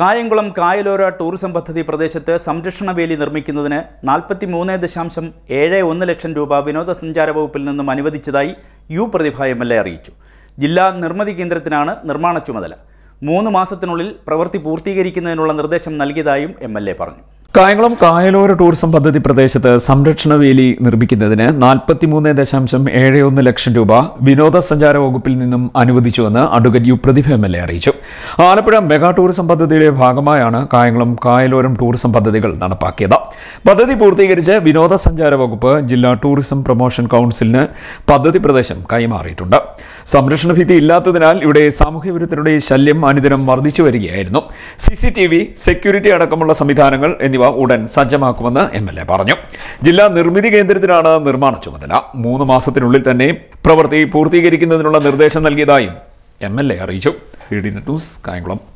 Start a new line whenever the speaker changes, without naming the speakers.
Kayamkulam കായലോര tourism പദ്ധതി പ്രദേശത്ത് സംരക്ഷണ വേലി നിർമ്മിക്കുന്നതിന് നാൽപ്പത്തി മൂന്ന് ദശാംശം ഏഴ് ഒന്ന് ലക്ഷം രൂപ വിനോദസഞ്ചാര വകുപ്പിൽ നിന്നും അനുവദിച്ചതായി U Prathibha M L A അറിയിച്ചു ജില്ലാ നിർമ്മിതി കേന്ദ്രത്തിനാണ് നിർമ്മാണ ചുമതല മൂന്ന് മാസത്തിനുള്ളിൽ പ്രവൃത്തി പൂർത്തീകരിക്കുന്നതിനുള്ള നിർദ്ദേശം നൽകിയതായും എം എൽ എ പറഞ്ഞു
കായംകുളം കായലോര ടൂറിസം പദ്ധതി പ്രദേശത്ത് സംരക്ഷണ വേലി നിർമ്മിക്കുന്നതിന് നാൽപ്പത്തിമൂന്ന് ദശാംശം ലക്ഷം രൂപ വിനോദസഞ്ചാര വകുപ്പിൽ നിന്നും അനുവദിച്ചുവെന്ന് advocate U Prathibha M L A അറിയിച്ചു ആലപ്പുഴ മെഗാ ടൂറിസം പദ്ധതിയുടെ ഭാഗമായാണ് കായംകുളം കായലോരം ടൂറിസം പദ്ധതികൾ നടപ്പാക്കിയത് പദ്ധതി പൂർത്തീകരിച്ച് വിനോദസഞ്ചാര വകുപ്പ് ജില്ലാ ടൂറിസം പ്രൊമോഷൻ കൗൺസിലിന് പദ്ധതി പ്രദേശം കൈമാറിയിട്ടുണ്ട് സംരക്ഷണ ഭീതി ഇല്ലാത്തതിനാൽ ഇവിടെ സാമൂഹ്യ വിരുദ്ധരുടെ ശല്യം അനുദിനം വർദ്ധിച്ചു വരികയായിരുന്നു സി സെക്യൂരിറ്റി അടക്കമുള്ള സംവിധാനങ്ങൾ എന്നിവ ഉടൻ സജ്ജമാക്കുമെന്ന് എം എൽ എ പറഞ്ഞു ജില്ലാ നിർമ്മിതി കേന്ദ്രത്തിനാണ് നിർമ്മാണ ചുമതല മൂന്ന് മാസത്തിനുള്ളിൽ തന്നെ പ്രവൃത്തി പൂർത്തീകരിക്കുന്നതിനുള്ള നിർദ്ദേശം നൽകിയതായും എം എൽ എ അറിയിച്ചു സി ഡി ന്യൂസ് കായംകുളം